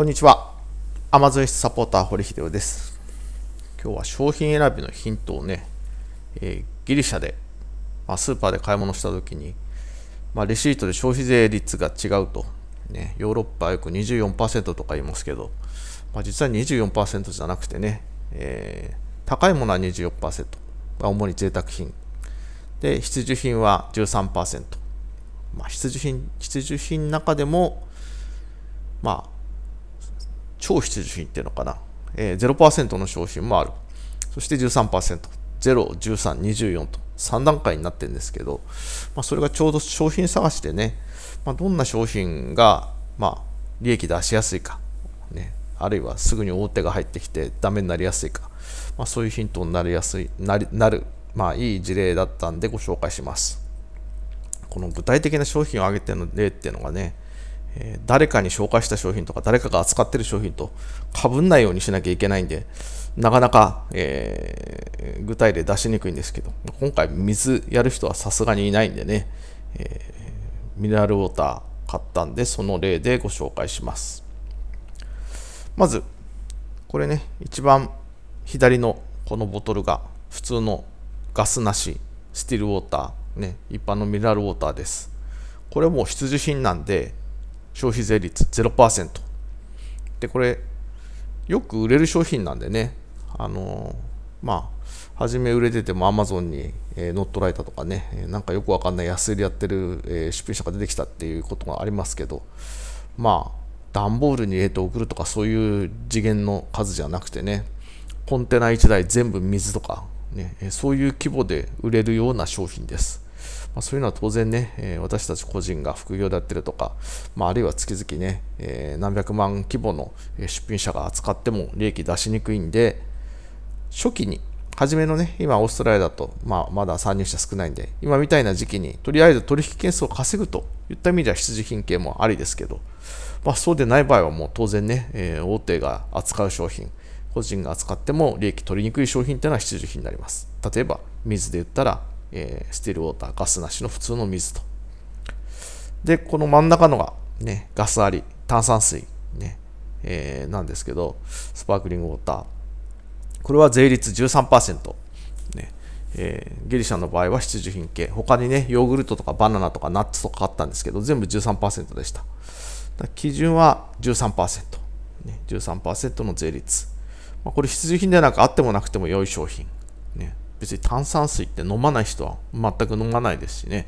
こんにちは。アマゾンサポーター、堀秀夫です。今日は商品選びのヒントをね、えー、ギリシャで、まあ、スーパーで買い物した時に、まあ、レシートで消費税率が違うと、ね、ヨーロッパはよく24%とか言いますけど、まあ、実は24%じゃなくてね、えー、高いものは24%、まあ、主に贅沢品。で、必需品は13%。まあ、必需品、必需品の中でも、まあ、超必需品っていうのかな、えー、0%の商品もある。そして13%、0、13、24と3段階になってるんですけど、まあ、それがちょうど商品探しでね、まあ、どんな商品が、まあ、利益出しやすいか、ね、あるいはすぐに大手が入ってきてダメになりやすいか、まあ、そういうヒントになりやすい、なりなる、まあ、いい事例だったんでご紹介します。この具体的な商品を挙げての例っていうのがね、え誰かに紹介した商品とか誰かが扱ってる商品とかぶんないようにしなきゃいけないんでなかなか、えー、具体例出しにくいんですけど今回水やる人はさすがにいないんでね、えー、ミネラルウォーター買ったんでその例でご紹介しますまずこれね一番左のこのボトルが普通のガスなしスティールウォーターね一般のミネラルウォーターですこれも必需品なんで消費税率0%。で、これ、よく売れる商品なんでね、あのまあ、初め売れてても Amazon に、え乗っ取られたとかね、なんかよくわかんない安売りやってる、え出品者が出てきたっていうことがありますけど、まあ、段ボールに入れて送るとかそういう次元の数じゃなくてね、コンテナ1台全部水とか、ね、そういう規模で売れるような商品です。まあ、そういうのは当然ね、えー、私たち個人が副業でやってるとか、まあ、あるいは月々ね、えー、何百万規模の出品者が扱っても利益出しにくいんで、初期に、初めのね、今オーストラリアだと、まあ、まだ参入者少ないんで、今みたいな時期に、とりあえず取引件数を稼ぐといった意味では必需品系もありですけど、まあ、そうでない場合はもう当然ね、えー、大手が扱う商品、個人が扱っても利益取りにくい商品というのは必需品になります。例えば、水で言ったら、えー、スティルウォーター、ガスなしの普通の水と。で、この真ん中のが、ね、ガスあり、炭酸水、ね、えー、なんですけど、スパークリングウォーター。これは税率13%。ねえー、ギリシャの場合は必需品系。他にね、ヨーグルトとかバナナとかナッツとかあったんですけど、全部13%でした。基準は13%。ね、13%の税率。まあ、これ必需品ではなくあってもなくても良い商品。ね、別に炭酸水って飲まない人は全く飲まないですしね。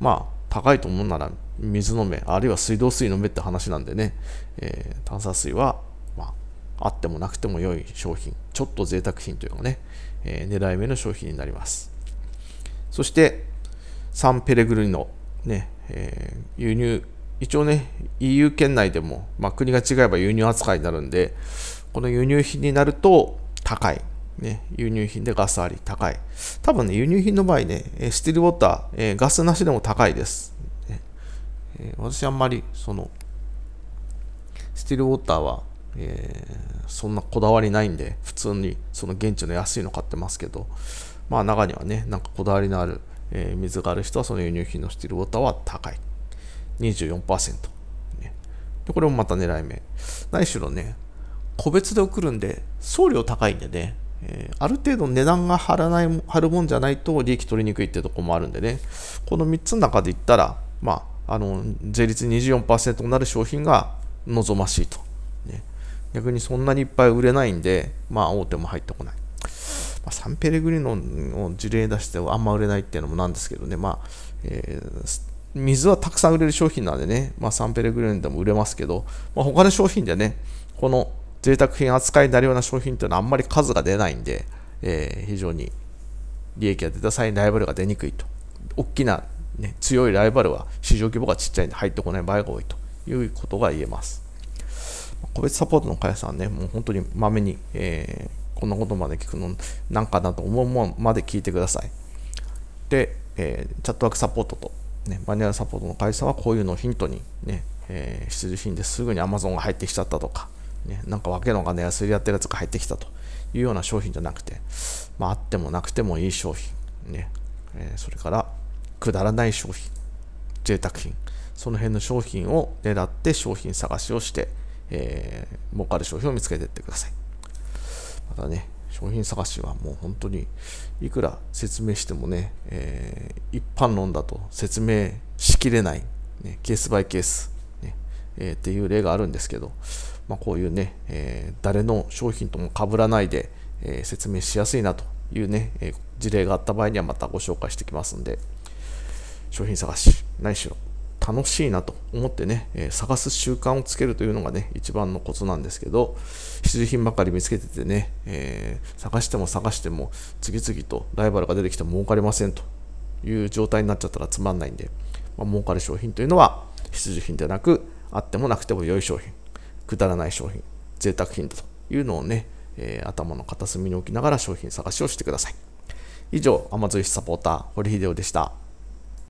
まあ、高いと思うなら水飲め、あるいは水道水飲めって話なんでね、えー、炭酸水は、まあ、あってもなくても良い商品、ちょっと贅沢品というかね、えー、狙い目の商品になります。そして、サンペレグリの、ね、えー、輸入、一応ね、EU 圏内でも、まあ、国が違えば輸入扱いになるんで、この輸入品になると高い。ね、輸入品でガスあり、高い。多分ね、輸入品の場合ね、スティルウォーター、えー、ガスなしでも高いです。ねえー、私あんまり、その、スティルウォーターは、えー、そんなこだわりないんで、普通にその現地の安いの買ってますけど、まあ中にはね、なんかこだわりのある、え水がある人はその輸入品のスティルウォーターは高い。24%。ね、でこれもまた狙い目。何しろね、個別で送るんで、送料高いんでね、えー、ある程度値段が張らない張るもんじゃないと利益取りにくいってとこもあるんでねこの3つの中で言ったら、まあ、あの税率24%になる商品が望ましいと、ね、逆にそんなにいっぱい売れないんで、まあ、大手も入ってこない、まあ、サンペレグリノを事例出してあんま売れないっていうのもなんですけどね、まあえー、水はたくさん売れる商品なんでね、まあ、サンペレグリノでも売れますけど、まあ、他の商品でねこの贅沢品扱いになるような商品っていうのはあんまり数が出ないんで、えー、非常に利益が出た際にライバルが出にくいと。大きな、ね、強いライバルは市場規模がちっちゃいんで入ってこない場合が多いということが言えます。個別サポートの会社さんね、もう本当にまめに、えー、こんなことまで聞くのなんかなと思うもんまで聞いてください。で、えー、チャットワークサポートと、ね、マニュアルサポートの会社はこういうのをヒントにね、ねえー、必需品ですぐに Amazon が入ってきちゃったとか、ね、なんかわけのわかんい安売りやってるやつが入ってきたというような商品じゃなくて、まあ、あってもなくてもいい商品、ねえー、それからくだらない商品、贅沢品、その辺の商品を狙って商品探しをして、えー、儲かる商品を見つけていってください。またね、商品探しはもう本当にいくら説明してもね、えー、一般論だと説明しきれない、ね、ケースバイケース、ねえー、っていう例があるんですけど、まあ、こういうね、えー、誰の商品とも被らないで、えー、説明しやすいなというね、えー、事例があった場合にはまたご紹介してきますんで、商品探し、なしろ、楽しいなと思ってね、え探す習慣をつけるというのがね、一番のコツなんですけど、必需品ばかり見つけててね、え探しても探しても、次々とライバルが出てきても儲かりませんという状態になっちゃったらつまんないんで、まあ、儲かる商品というのは必需品ではなく、あってもなくても良い商品。くだらない商品、贅沢品だというのをね、えー、頭の片隅に置きながら商品探しをしてください。以上、アマゾイサポーター、堀秀夫でした。